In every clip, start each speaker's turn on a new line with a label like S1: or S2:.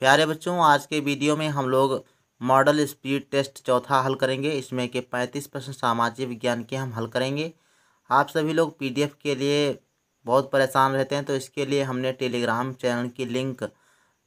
S1: प्यारे बच्चों आज के वीडियो में हम लोग मॉडल स्पीड टेस्ट चौथा हल करेंगे इसमें के पैंतीस प्रश्न सामाजिक विज्ञान के हम हल करेंगे आप सभी लोग पीडीएफ के लिए बहुत परेशान रहते हैं तो इसके लिए हमने टेलीग्राम चैनल की लिंक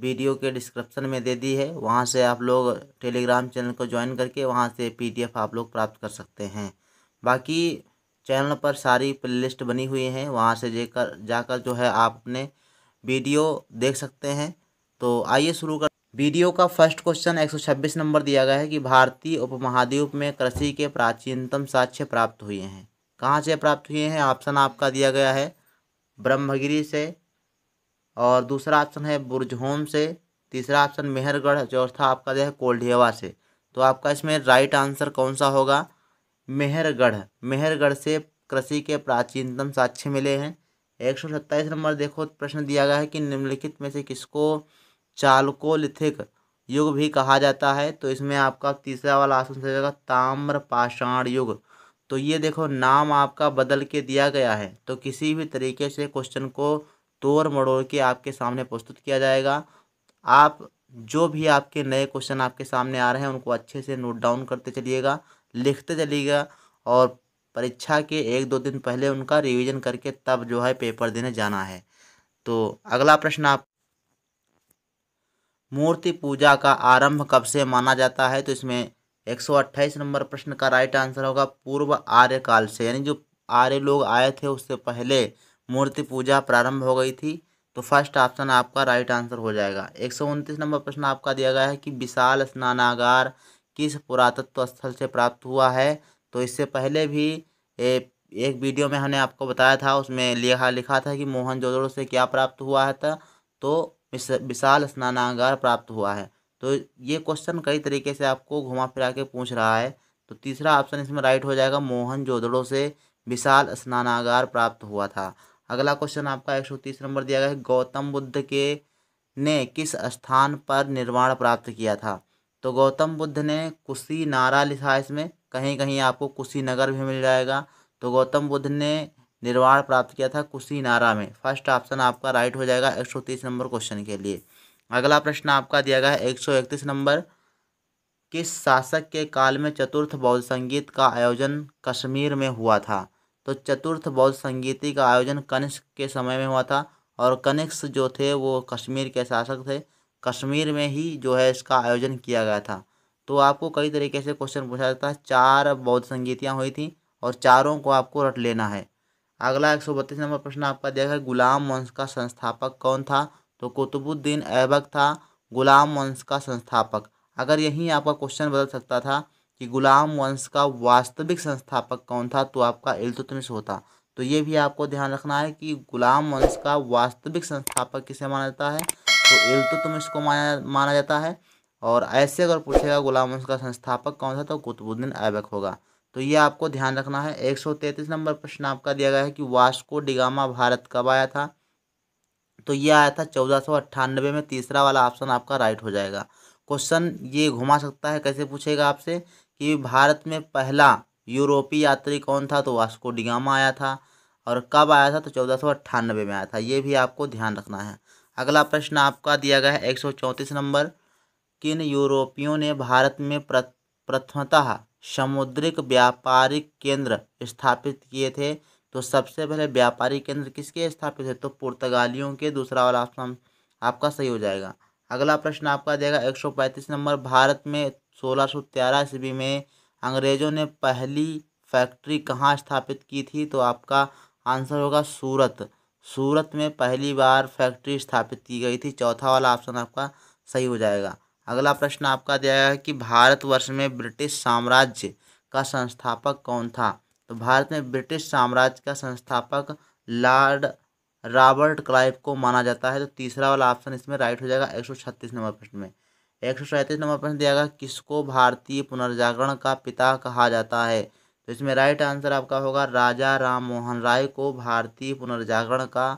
S1: वीडियो के डिस्क्रिप्शन में दे दी है वहाँ से आप लोग टेलीग्राम चैनल को ज्वाइन करके वहाँ से पी आप लोग प्राप्त कर सकते हैं बाकी चैनल पर सारी प्ले बनी हुई हैं वहाँ से जेकर जाकर जो है आप अपने वीडियो देख सकते हैं तो आइए शुरू कर वीडियो का फर्स्ट क्वेश्चन 126 नंबर दिया गया है कि भारतीय उपमहाद्वीप में कृषि के प्राचीनतम साक्ष्य प्राप्त हुए हैं कहाँ से प्राप्त हुए हैं ऑप्शन आपका दिया गया है ब्रह्मगिरी से और दूसरा ऑप्शन है बुरजहोम से तीसरा ऑप्शन मेहरगढ़ चौथा आपका जो है कोल्ढेवा से तो आपका इसमें राइट आंसर कौन सा होगा मेहरगढ़ मेहरगढ़ से कृषि के प्राचीनतम साक्ष्य मिले हैं एक सौ सत्ताईस नंबर देखो प्रश्न दिया गया है कि निम्नलिखित में से किसको चालकोलिथिक युग भी कहा जाता है तो इसमें आपका तीसरा वाला आसन सही होगा ताम्र पाषाण युग तो ये देखो नाम आपका बदल के दिया गया है तो किसी भी तरीके से क्वेश्चन को तोड़ मड़ोड़ के आपके सामने प्रस्तुत किया जाएगा आप जो भी आपके नए क्वेश्चन आपके सामने आ रहे हैं उनको अच्छे से नोट डाउन करते चलिएगा लिखते चलिएगा और परीक्षा के एक दो दिन पहले उनका रिवीजन करके तब जो है पेपर देने जाना है तो अगला प्रश्न आप मूर्ति पूजा का आरंभ कब से माना जाता है तो इसमें 128 नंबर प्रश्न का राइट आंसर होगा पूर्व आर्य काल से यानी जो आर्य लोग आए थे उससे पहले मूर्ति पूजा प्रारंभ हो गई थी तो फर्स्ट ऑप्शन आपका राइट आंसर हो जाएगा एक नंबर प्रश्न आपका दिया गया है कि विशाल स्नानागार किस पुरातत्व स्थल से प्राप्त हुआ है तो इससे पहले भी ए, एक वीडियो में हमने आपको बताया था उसमें लिखा लिखा था कि मोहन से क्या प्राप्त हुआ है था तो विशाल स्नानागार प्राप्त हुआ है तो ये क्वेश्चन कई तरीके से आपको घुमा फिरा के पूछ रहा है तो तीसरा ऑप्शन इसमें राइट हो जाएगा मोहन जोदड़ो से विशाल स्नानागार प्राप्त हुआ था अगला क्वेश्चन आपका एक सौ तीस नंबर दिया गया है गौतम बुद्ध के ने किस स्थान पर निर्माण प्राप्त किया था तो गौतम बुद्ध ने कुशी नारा लिखा इसमें कहीं कहीं आपको कुशी नगर भी मिल जाएगा तो गौतम बुद्ध ने निर्वाण प्राप्त किया था कुशीनारा में फर्स्ट ऑप्शन आपका राइट हो जाएगा एक सौ तीस नंबर क्वेश्चन के लिए अगला प्रश्न आपका दिया गया है एक सौ इकतीस नंबर किस शासक के काल में चतुर्थ बौद्ध संगीत का आयोजन कश्मीर में हुआ था तो चतुर्थ बौद्ध संगीति का आयोजन कनिष्क के समय में हुआ था और कनिष्क जो थे वो कश्मीर के शासक थे कश्मीर में ही जो है इसका आयोजन किया गया था तो आपको कई तरीके से क्वेश्चन पूछा जाता है चार बौद्ध संगीतियाँ हुई थी और चारों को आपको रट लेना है अगला एक सौ बत्तीस नंबर प्रश्न आपका दिया है गुलाम वंश का संस्थापक कौन था तो कुतुबुद्दीन ऐबक था गुलाम वंश का संस्थापक अगर यही आपका क्वेश्चन बदल सकता था कि गुलाम वंश का वास्तविक संस्थापक कौन था तो आपका इल्तुतमिश होता तो ये भी आपको ध्यान रखना है कि गुलाम वंश का वास्तविक संस्थापक किसे माना जाता है तो इल्तुतमिश को माना माना जाता है और ऐसे अगर पूछेगा गुलाम वंश का संस्थापक कौन था तो कुतुबुद्दीन ऐबक होगा तो ये आपको ध्यान रखना है एक सौ तैंतीस नंबर प्रश्न आपका दिया गया है कि वास्को डिगामा भारत कब आया था तो ये आया था चौदह सौ अट्ठानबे में तीसरा वाला ऑप्शन आपका राइट हो जाएगा क्वेश्चन ये घुमा सकता है कैसे पूछेगा आपसे कि भारत में पहला यूरोपीय यात्री कौन था तो वास्को डिगामा आया था और कब आया था तो चौदह सौ अट्ठानबे में आया था ये भी आपको ध्यान रखना है अगला प्रश्न आपका दिया गया है एक सौ चौंतीस नंबर किन यूरोपियों ने भारत में प्रथमतः समुद्रिक व्यापारिक केंद्र स्थापित किए थे तो सबसे पहले व्यापारिक केंद्र किसके स्थापित है तो पुर्तगालियों के दूसरा वाला ऑप्शन आपका सही हो जाएगा अगला प्रश्न आपका देगा एक सौ पैंतीस नंबर भारत में सोलह सौ तेरह ईस्वी में अंग्रेजों ने पहली फैक्ट्री कहाँ स्थापित की थी तो आपका आंसर होगा सूरत सूरत में पहली बार फैक्ट्री स्थापित की गई थी चौथा वाला ऑप्शन आपका सही हो जाएगा अगला प्रश्न आपका दिया गया है कि भारतवर्ष में ब्रिटिश साम्राज्य का संस्थापक कौन था तो भारत में ब्रिटिश साम्राज्य का संस्थापक लॉर्ड रॉबर्ट क्लाइव को माना जाता है तो तीसरा वाला ऑप्शन इसमें राइट हो जाएगा एक सौ छत्तीस नंबर प्रश्न में एक सौ सैंतीस नंबर प्रश्न दिया गया किसको भारतीय पुनर्जागरण का पिता कहा जाता है तो इसमें राइट आंसर आपका होगा राजा राम मोहन राय को भारतीय पुनर्जागरण का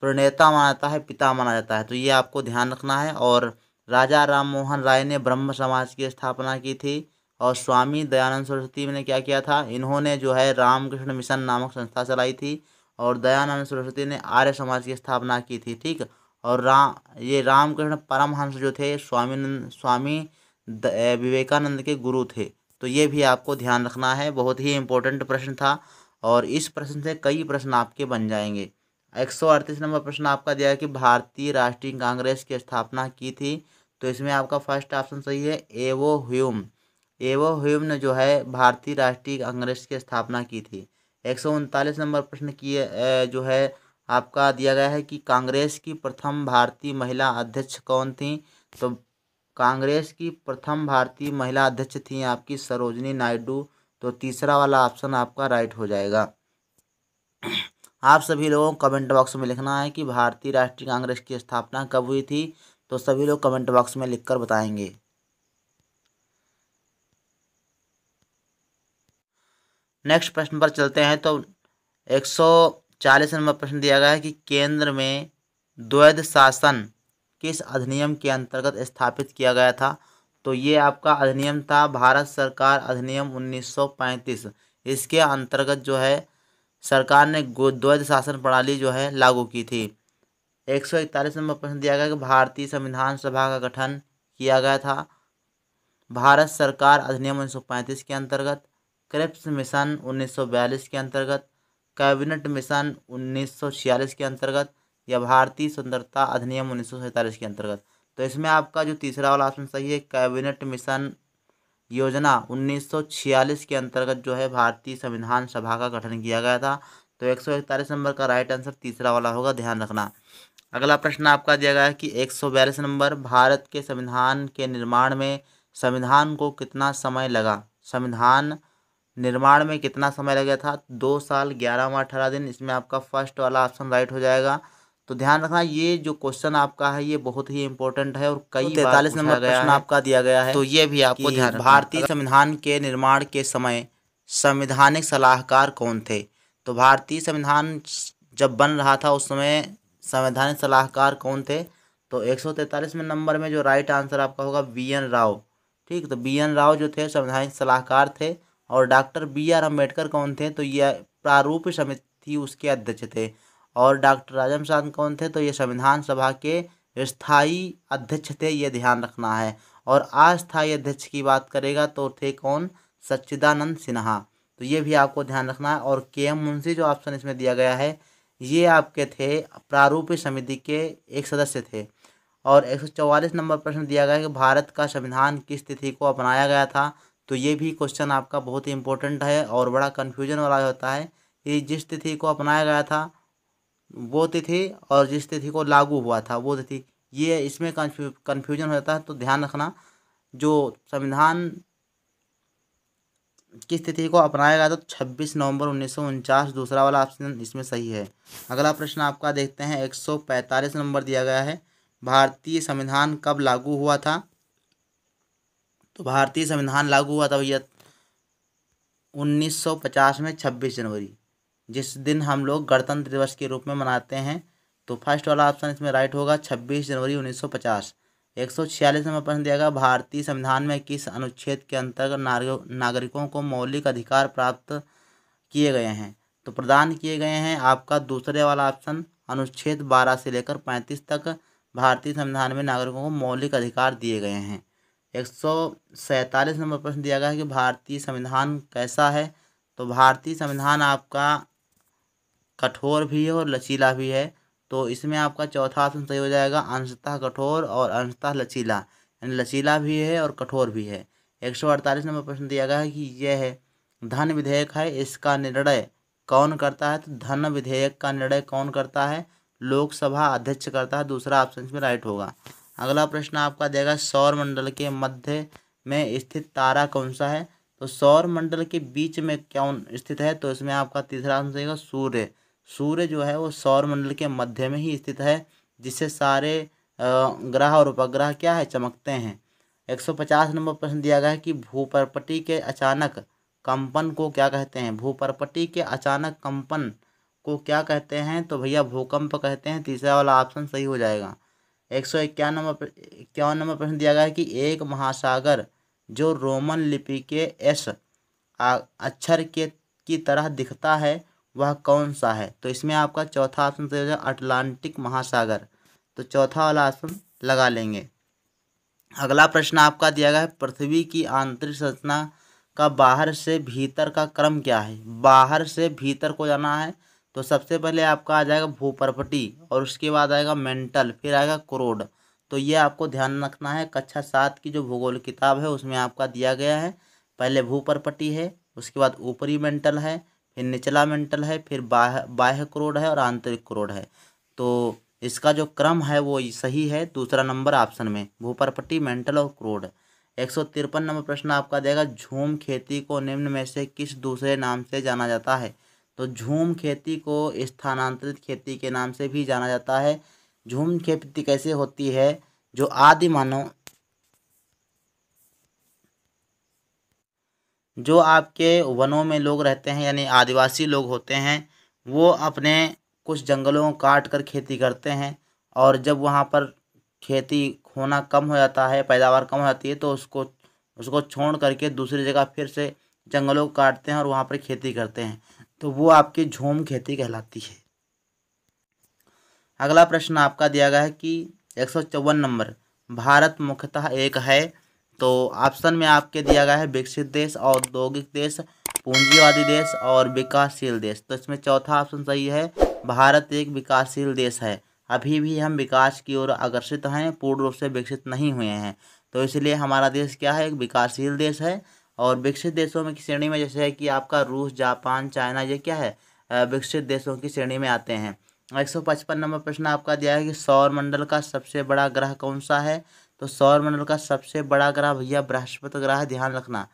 S1: प्रणेता माना जाता है पिता माना जाता है तो ये आपको ध्यान रखना है और राजा राम मोहन राय ने ब्रह्म समाज की स्थापना की थी और स्वामी दयानंद सरस्वती ने क्या किया था इन्होंने जो है रामकृष्ण मिशन नामक संस्था चलाई थी और दयानंद सरस्वती ने आर्य समाज की स्थापना की थी ठीक और राम ये रामकृष्ण परमहंस जो थे स्वामी स्वामी विवेकानंद के गुरु थे तो ये भी आपको ध्यान रखना है बहुत ही इम्पोर्टेंट प्रश्न था और इस प्रश्न से कई प्रश्न आपके बन जाएंगे एक सौ अड़तीस नंबर प्रश्न आपका दिया कि भारतीय राष्ट्रीय कांग्रेस की स्थापना की थी तो इसमें आपका फर्स्ट ऑप्शन सही है एवो ह्यूम एवो ह्यूम ने जो है भारतीय राष्ट्रीय कांग्रेस की स्थापना की थी एक सौ उनतालीस नंबर प्रश्न की जो है आपका दिया गया है कि कांग्रेस की प्रथम भारतीय महिला अध्यक्ष कौन थी तो कांग्रेस की प्रथम भारतीय महिला अध्यक्ष थी आपकी सरोजनी नायडू तो तीसरा वाला ऑप्शन आपका राइट हो जाएगा आप सभी लोगों को कमेंट बॉक्स में लिखना है कि भारतीय राष्ट्रीय कांग्रेस की स्थापना कब हुई थी तो सभी लोग कमेंट बॉक्स में लिखकर बताएंगे नेक्स्ट प्रश्न पर चलते हैं तो 140 नंबर प्रश्न दिया गया है कि केंद्र में द्वैध शासन किस अधिनियम के अंतर्गत स्थापित किया गया था तो ये आपका अधिनियम था भारत सरकार अधिनियम 1935 इसके अंतर्गत जो है सरकार ने द्वैध शासन प्रणाली जो है लागू की थी एक सौ इकतालीस नंबर प्रश्न दिया गया कि भारतीय संविधान सभा का गठन किया गया था भारत सरकार अधिनियम पैंतीस के अंतर्गत क्रिप्स मिशन बयालीस के अंतर्गत कैबिनेट मिशन छियालीस के अंतर्गत या भारतीय स्वतंत्रता अधिनियम उन्नीस के अंतर्गत तो इसमें आपका जो तीसरा वाला ऑप्शन सही है कैबिनेट मिशन योजना 1946 के अंतर्गत जो है भारतीय संविधान सभा का गठन किया गया था तो एक नंबर का राइट आंसर तीसरा वाला होगा ध्यान रखना अगला प्रश्न आपका दिया गया है कि एक सौ बयालीस नंबर भारत के संविधान के निर्माण में संविधान को कितना समय लगा संविधान निर्माण में कितना समय लगा था दो साल ग्यारह माह अठारह दिन इसमें आपका फर्स्ट वाला ऑप्शन राइट हो जाएगा तो ध्यान रखना ये जो क्वेश्चन आपका है ये बहुत ही इंपॉर्टेंट है और कई तैतालीस नंबर प्रश्न आपका दिया गया है तो ये भी आपको ध्यान भारतीय संविधान के निर्माण के समय संविधानिक सलाहकार कौन थे तो भारतीय संविधान जब बन रहा था उस समय संवैधानिक सलाहकार कौन थे तो एक सौ में नंबर में जो राइट आंसर आपका होगा बी एन राव ठीक तो बी एन राव जो थे संवैधानिक सलाहकार थे और डॉक्टर बी आर अम्बेडकर कौन थे तो ये प्रारूप समिति उसके अध्यक्ष थे और डॉक्टर राजम शाह कौन थे तो ये संविधान सभा के स्थायी अध्यक्ष थे ये ध्यान रखना है और अस्थायी अध्यक्ष की बात करेगा तो थे कौन सच्चिदानंद सिन्हा तो ये भी आपको ध्यान रखना है और के एम मुंशी जो ऑप्शन इसमें दिया गया है ये आपके थे प्रारूप समिति के एक सदस्य थे और एक नंबर प्रश्न दिया गया कि भारत का संविधान किस तिथि को अपनाया गया था तो ये भी क्वेश्चन आपका बहुत ही इंपॉर्टेंट है और बड़ा कन्फ्यूजन वाला होता है कि जिस तिथि को अपनाया गया था वो तिथि और जिस तिथि को लागू हुआ था वो तिथि ये इसमें कन्फ्यूजन होता है तो ध्यान रखना जो संविधान किस तिथि को अपनाया गया तो 26 नवंबर उन्नीस दूसरा वाला ऑप्शन इसमें सही है अगला प्रश्न आपका देखते हैं 145 नंबर दिया गया है भारतीय संविधान कब लागू हुआ था तो भारतीय संविधान लागू हुआ था भैया 1950 में 26 जनवरी जिस दिन हम लोग गणतंत्र दिवस के रूप में मनाते हैं तो फर्स्ट वाला ऑप्शन इसमें राइट होगा छब्बीस जनवरी पचास एक सौ छियालीस नंबर प्रश्न दिया गया भारतीय संविधान में किस अनुच्छेद के अंतर्गत नागरिकों को मौलिक अधिकार प्राप्त किए गए हैं तो प्रदान किए गए हैं आपका दूसरे वाला ऑप्शन अनुच्छेद बारह से लेकर पैंतीस तक भारतीय संविधान में नागरिकों को मौलिक अधिकार दिए गए हैं एक सौ सैंतालीस नंबर प्रश्न दिया गया है कि भारतीय संविधान कैसा है तो भारतीय संविधान आपका कठोर भी है और लचीला भी है तो इसमें आपका चौथा ऑप्शन सही हो जाएगा अंशतः कठोर और अंशतः लचीला यानी लचीला भी है और कठोर भी है एक सौ अड़तालीस नंबर प्रश्न दिया गया है कि यह है धन विधेयक है इसका निर्णय कौन करता है तो धन विधेयक का निर्णय कौन करता है लोकसभा अध्यक्ष करता है दूसरा ऑप्शन इसमें राइट होगा अगला प्रश्न आपका देगा सौर मंडल के मध्य में स्थित तारा कौन सा है तो सौर मंडल के बीच में कौन स्थित है तो इसमें आपका तीसरा ऑप्शन रहेगा सूर्य सूर्य जो है वो सौरमंडल के मध्य में ही स्थित है जिससे सारे ग्रह और उपग्रह क्या है चमकते हैं 150 नंबर प्रश्न दिया गया है कि भूपरपटी के अचानक कंपन को क्या कहते हैं भूपरपटी के अचानक कंपन को क्या कहते हैं तो भैया भूकंप कहते हैं तीसरा वाला ऑप्शन सही हो जाएगा एक सौ इक्यावन नंबर इक्यावन नंबर प्रश्न दिया गया है कि एक महासागर जो रोमन लिपि के एस अक्षर के की तरह दिखता है वह कौन सा है तो इसमें आपका चौथा ऑप्शन सही हो जाएगा अटलांटिक महासागर तो चौथा वाला ऑप्शन लगा लेंगे अगला प्रश्न आपका दिया गया है पृथ्वी की आंतरिक संरचना का बाहर से भीतर का क्रम क्या है बाहर से भीतर को जाना है तो सबसे पहले आपका आ जाएगा भूपर्पटी और उसके बाद आएगा मेंटल फिर आएगा क्रोड तो ये आपको ध्यान रखना है कक्षा सात की जो भूगोल किताब है उसमें आपका दिया गया है पहले भूपर्पटी है उसके बाद ऊपरी मेंटल है फिर निचला मेंटल है फिर बाह बाह्य क्रोड है और आंतरिक क्रोड है तो इसका जो क्रम है वो सही है दूसरा नंबर ऑप्शन में भूपरपट्टी मेंटल और क्रोड एक सौ तिरपन नंबर प्रश्न आपका देगा झूम खेती को निम्न में से किस दूसरे नाम से जाना जाता है तो झूम खेती को स्थानांतरित खेती के नाम से भी जाना जाता है झूम खेती कैसे होती है जो आदि मानव जो आपके वनों में लोग रहते हैं यानी आदिवासी लोग होते हैं वो अपने कुछ जंगलों को काट कर खेती करते हैं और जब वहाँ पर खेती होना कम हो जाता है पैदावार कम हो जाती है तो उसको उसको छोड़ करके दूसरी जगह फिर से जंगलों को काटते हैं और वहाँ पर खेती करते हैं तो वो आपकी झूम खेती कहलाती है अगला प्रश्न आपका दिया गया है कि एक नंबर भारत मुख्यतः एक है तो ऑप्शन में आपके दिया गया है विकसित देश औद्योगिक देश पूंजीवादी देश और विकासशील देश तो इसमें चौथा ऑप्शन सही है भारत एक विकासशील देश है अभी भी हम विकास की ओर आकर्षित हैं पूर्ण रूप से विकसित नहीं हुए हैं तो इसलिए हमारा देश क्या है एक विकासशील देश है और विकसित देशों में की श्रेणी में जैसे है कि आपका रूस जापान चाइना ये क्या है विकसित देशों की श्रेणी में आते हैं एक सौ पचपन नंबर प्रश्न आपका दिया है कि सौर मंडल का सबसे बड़ा ग्रह कौन सा है तो सौरमंडल का सबसे बड़ा ग्रह भैया बृहस्पति ग्रह ध्यान रखना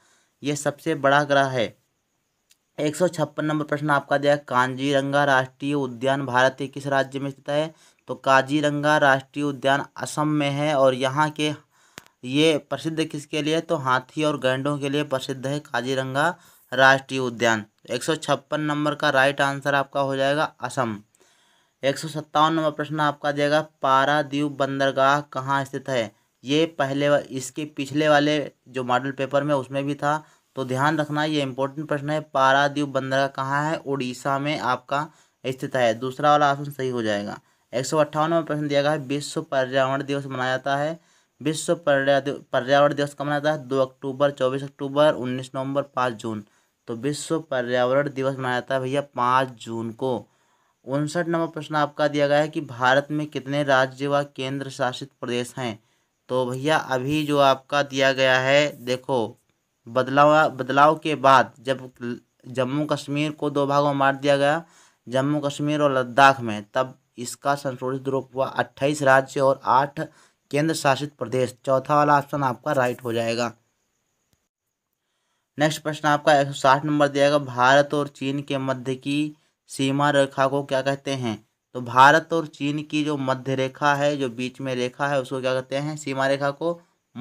S1: ये सबसे बड़ा ग्रह है एक सौ छप्पन नंबर प्रश्न आपका दिया कांजीरंगा राष्ट्रीय उद्यान भारत के किस राज्य में स्थित है तो काजीरंगा राष्ट्रीय उद्यान असम में है और यहाँ के ये प्रसिद्ध किसके लिए तो हाथी और गैंडों के लिए प्रसिद्ध है काजीरंगा राष्ट्रीय उद्यान एक सौ छप्पन नंबर का राइट आंसर आपका हो जाएगा असम एक सौ सत्तावन नंबर प्रश्न आपका देगा पारादीप बंदरगाह कहाँ स्थित है ये पहले इसके पिछले वाले जो मॉडल पेपर में उसमें भी था तो ध्यान रखना ये इंपॉर्टेंट प्रश्न है पारादीप बंदरगाह कहाँ है उड़ीसा में आपका स्थित है दूसरा वाला ऑप्शन सही हो जाएगा एक सौ अट्ठावनवा प्रश्न दिया गया है विश्व पर्यावरण दिवस मनाया जाता है विश्व पर्यावरण दिवस कब मनाया जाता है दो अक्टूबर चौबीस अक्टूबर उन्नीस नवंबर पाँच जून तो विश्व पर्यावरण दिवस मनाया जाता है भैया पाँच जून को उनसठ नंबर प्रश्न आपका दिया गया है कि भारत में कितने राज्य व केंद्र शासित प्रदेश हैं तो भैया अभी जो आपका दिया गया है देखो बदलाव बदलाव के बाद जब जम्मू कश्मीर को दो भागों में मार दिया गया जम्मू कश्मीर और लद्दाख में तब इसका संशोधित रूप हुआ अट्ठाईस राज्य और आठ केंद्र शासित प्रदेश चौथा वाला ऑप्शन आपका राइट हो जाएगा नेक्स्ट प्रश्न आपका एक सौ साठ नंबर दिया गया भारत और चीन के मध्य की सीमा रेखा को क्या कहते हैं तो भारत और चीन की जो मध्य रेखा है जो बीच में रेखा है उसको क्या कहते हैं सीमा रेखा को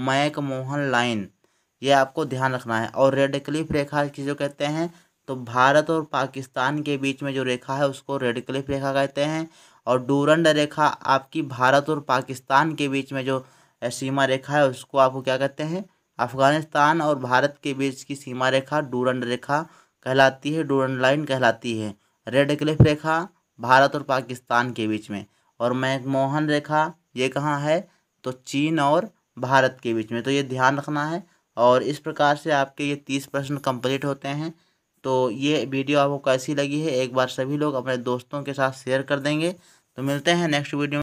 S1: मैक मोहन लाइन ये आपको ध्यान रखना है और रेड क्लिफ रेखा जो कहते हैं तो भारत और पाकिस्तान के बीच में जो रेखा है उसको रेड क्लिफ रेखा कहते हैं और डूरंड रेखा आपकी भारत और पाकिस्तान के बीच में जो सीमा रेखा है उसको आपको क्या कहते हैं अफगानिस्तान और भारत के बीच की सीमा रेखा डूरंड रेखा कहलाती है डूरंड लाइन कहलाती है रेड क्लिफ रेखा भारत और पाकिस्तान के बीच में और मैकमोहन रेखा ये कहाँ है तो चीन और भारत के बीच में तो ये ध्यान रखना है और इस प्रकार से आपके ये तीस प्रश्न कंप्लीट होते हैं तो ये वीडियो आपको कैसी लगी है एक बार सभी लोग अपने दोस्तों के साथ शेयर कर देंगे तो मिलते हैं नेक्स्ट वीडियो